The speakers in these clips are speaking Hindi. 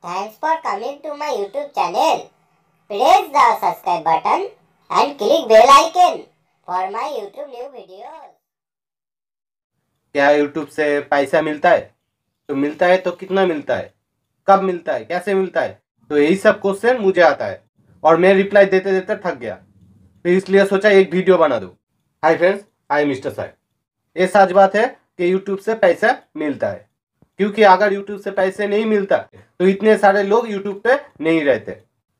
Thanks for coming to my YouTube channel. Press the subscribe button and click bell icon for my YouTube new videos. क्या YouTube से पैसा मिलता है तो मिलता है तो कितना मिलता है कब मिलता है कैसे मिलता है तो यही सब क्वेश्चन मुझे आता है और मैं रिप्लाई देते देते थक गया फिर तो इसलिए सोचा एक वीडियो बना दो हाय फ्रेंड्स आई मिस्टर साहब ये सच बात है कि YouTube से पैसा मिलता है क्योंकि अगर यूट्यूब से पैसे नहीं मिलता तो इतने सारे लोग यूट्यूब पे नहीं रहते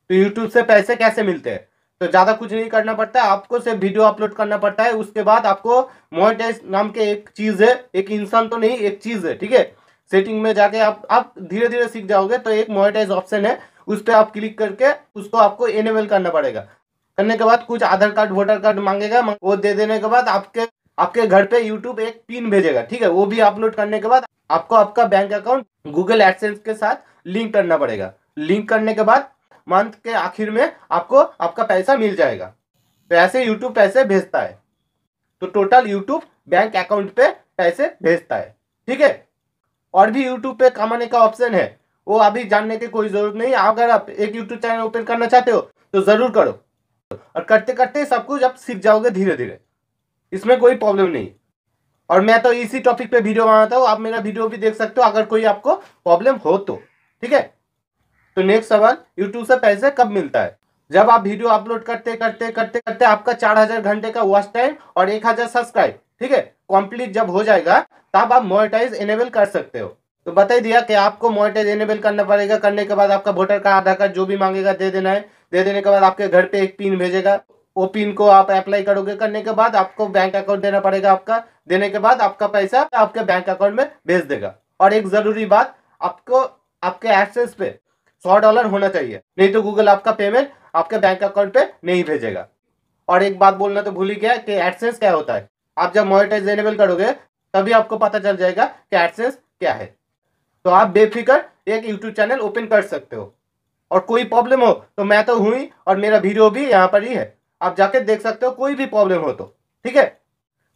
तो यूट्यूब से पैसे कैसे मिलते हैं तो ज़्यादा कुछ नहीं करना पड़ता है आपको सिर्फ वीडियो अपलोड करना पड़ता है उसके बाद आपको मोनेटाइज नाम के एक चीज़ है एक इंसान तो नहीं एक चीज़ है ठीक है सेटिंग में जाके आप आप धीरे धीरे सीख जाओगे तो एक मोनेटाइज ऑप्शन है उस पर आप क्लिक करके उसको आपको एनेबल करना पड़ेगा करने के बाद कुछ आधार कार्ड वोटर कार्ड मांगेगा वो दे देने के बाद आपके आपके घर पे यूट्यूब एक पिन भेजेगा ठीक है वो भी अपलोड करने के बाद आपको आपका बैंक अकाउंट गूगल एडसेंस के साथ लिंक करना पड़ेगा लिंक करने के बाद मंथ के आखिर में आपको आपका पैसा मिल जाएगा तो ऐसे यूट्यूब पैसे भेजता है तो टोटल यूट्यूब बैंक अकाउंट पे पैसे भेजता है ठीक है और भी यूट्यूब पे कमाने का ऑप्शन है वो अभी जानने की कोई ज़रूरत नहीं अगर आप एक यूट्यूब चैनल ओपन करना चाहते हो तो ज़रूर करो और करते करते सब कुछ आप सीख जाओगे धीरे धीरे इसमें कोई प्रॉब्लम नहीं और मैं तो इसी टॉपिक पे वीडियो बनाता हूँ आप मेरा वीडियो भी देख सकते हो अगर कोई आपको प्रॉब्लम हो तो ठीक है तो नेक्स्ट सवाल यूट्यूब से पैसे कब मिलता है जब आप वीडियो अपलोड करते करते करते करते आपका चार हजार घंटे का वॉच टाइम और एक हजार सब्सक्राइब ठीक है कंप्लीट जब हो जाएगा तब आप मोनिटाइज इनेबल कर सकते हो तो बताई दिया कि आपको मोनिटाइज इनेबल करना पड़ेगा करने के बाद आपका वोटर कार्ड आधार कार्ड जो भी मांगेगा दे देना है दे देने के बाद आपके घर पे एक पिन भेजेगा ओपिन को आप अप्लाई करोगे करने के बाद आपको बैंक अकाउंट देना पड़ेगा आपका देने के बाद आपका पैसा आपके बैंक अकाउंट में भेज देगा और एक जरूरी बात आपको आपके एक्सेस पे सौ डॉलर होना चाहिए नहीं तो गूगल आपका पेमेंट आपके बैंक अकाउंट पे नहीं भेजेगा और एक बात बोलना तो भूल ही गया कि एडसेंस क्या होता है आप जब मोनिटाइज एनेबल करोगे तभी आपको पता चल जाएगा कि एडसेंस क्या है तो आप बेफिक्र एक यूट्यूब चैनल ओपन कर सकते हो और कोई प्रॉब्लम हो तो मैं तो हूँ और मेरा वीडियो भी यहाँ पर ही है आप जाके देख सकते हो कोई भी प्रॉब्लम हो तो ठीक है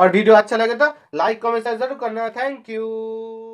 और वीडियो अच्छा लगे तो लाइक कमेंट जरूर करना थैंक यू